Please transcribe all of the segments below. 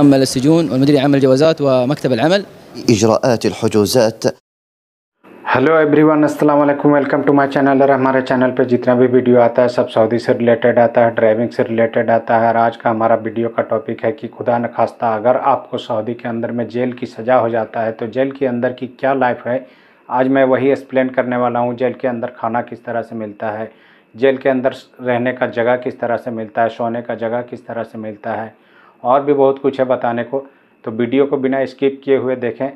عمل السجون والمدير العام الجوازات ومكتب العمل إجراءات الحجوزات hello everyone अस्सलाम वालेकुम welcome to my channel और हमारे चैनल पे जितना भी वीडियो आता है सब सऊदी से रिलेटेड आता है ड्राइविंग से रिलेटेड आता है और आज का हमारा वीडियो का टॉपिक है कि खुदा न खास्ता अगर आपको सऊदी के अंदर में जेल की सज़ा हो जाता है तो जेल के अंदर की क्या लाइफ है आज मैं वही एक्सप्लेन करने वाला हूँ जेल के अंदर खाना किस तरह से मिलता है जेल के अंदर रहने का जगह किस तरह से मिलता है सोने का जगह किस तरह से मिलता है और भी बहुत कुछ है बताने को तो वीडियो को बिना स्किप किए हुए देखें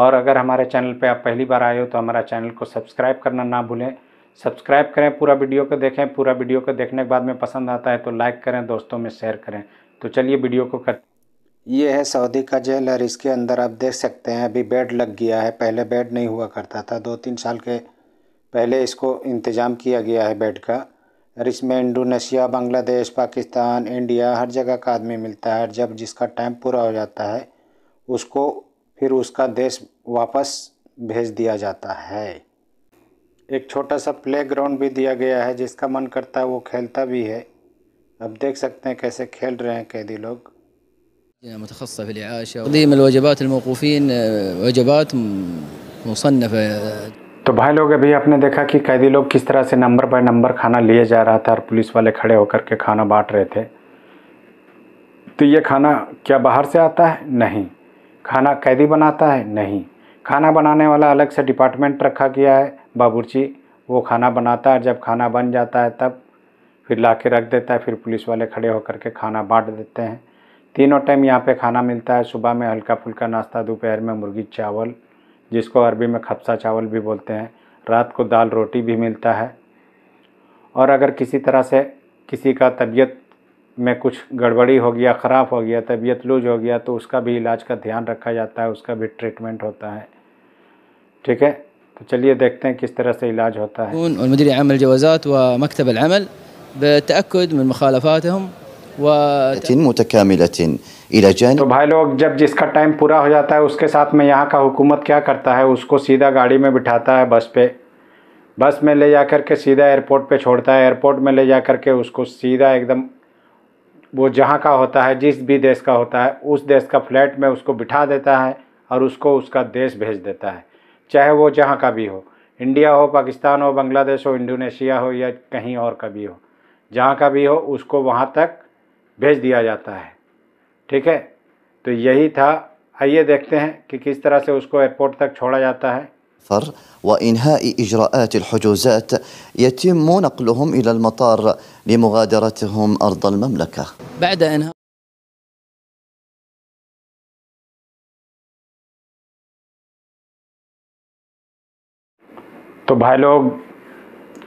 और अगर हमारे चैनल पे आप पहली बार आए हो तो हमारा चैनल को सब्सक्राइब करना ना भूलें सब्सक्राइब करें पूरा वीडियो को देखें पूरा वीडियो को देखने के बाद में पसंद आता है तो लाइक करें दोस्तों में शेयर करें तो चलिए वीडियो को कर ये है सऊदी का जेल और इसके अंदर आप देख सकते हैं अभी बेड लग गया है पहले बेड नहीं हुआ करता था दो तीन साल के पहले इसको इंतज़ाम किया गया है बेड का और इसमें इंडोनेशिया बांग्लादेश पाकिस्तान इंडिया हर जगह का आदमी मिलता है जब जिसका टाइम पूरा हो जाता है उसको फिर उसका देश वापस भेज दिया जाता है एक छोटा सा प्ले ग्राउंड भी दिया गया है जिसका मन करता है वो खेलता भी है अब देख सकते हैं कैसे खेल रहे हैं कैदी लोग الوجبات الموقوفين وجبات مصنفة तो भाई लोग अभी आपने देखा कि कैदी लोग किस तरह से नंबर बाय नंबर खाना लिए जा रहा था और पुलिस वाले खड़े होकर के खाना बांट रहे थे तो ये खाना क्या बाहर से आता है नहीं खाना कैदी बनाता है नहीं खाना बनाने वाला अलग से डिपार्टमेंट रखा गया है बाबूची वो खाना बनाता है जब खाना बन जाता है तब फिर ला के रख देता है फिर पुलिस वाले खड़े होकर के खाना बांट देते हैं तीनों टाइम यहाँ पर खाना मिलता है सुबह में हल्का फुल्का नाश्ता दोपहर में मुर्गी चावल जिसको अरबी में खपसा चावल भी बोलते हैं रात को दाल रोटी भी मिलता है और अगर किसी तरह से किसी का तबीयत में कुछ गड़बड़ी हो गया ख़राब हो गया तबीयत लूज हो गया तो उसका भी इलाज का ध्यान रखा जाता है उसका भी ट्रीटमेंट होता है ठीक है तो चलिए देखते हैं किस तरह से इलाज होता है و... متكاملة इला तो भाई लोग जब जिसका टाइम पूरा हो जाता है उसके साथ में यहाँ का हुकूमत क्या करता है उसको सीधा गाड़ी में बिठाता है बस पे बस में ले जा कर के सीधा एयरपोर्ट पे छोड़ता है एयरपोर्ट में ले जा कर के उसको सीधा एकदम वो जहाँ का होता है जिस भी देश का होता है उस देश का फ्लैट में उसको बिठा देता है और उसको उसका देश भेज देता है चाहे वो जहाँ का भी हो इंडिया हो पाकिस्तान हो बांग्लादेश हो इंडोनेशिया हो या कहीं और का भी हो जहाँ का भी हो उसको वहाँ तक भेज दिया जाता है ठीक है तो यही था आइए देखते हैं कि किस तरह से उसको एयरपोर्ट तक छोड़ा जाता है السفر وإنهاء إجراءات الحجوزات يتم نقلهم إلى المطار لمغادرتهم أرض المملكة بعد أنها तो भाई लोग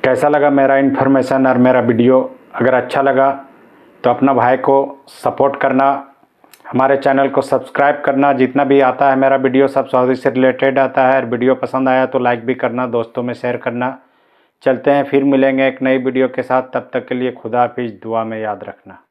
कैसा लगा मेरा इन्फॉर्मेशन और मेरा वीडियो अगर अच्छा लगा तो अपना भाई को सपोर्ट करना हमारे चैनल को सब्सक्राइब करना जितना भी आता है मेरा वीडियो सब सऊदी से रिलेटेड आता है और वीडियो पसंद आया तो लाइक भी करना दोस्तों में शेयर करना चलते हैं फिर मिलेंगे एक नई वीडियो के साथ तब तक के लिए खुदा हाफिज़ दुआ में याद रखना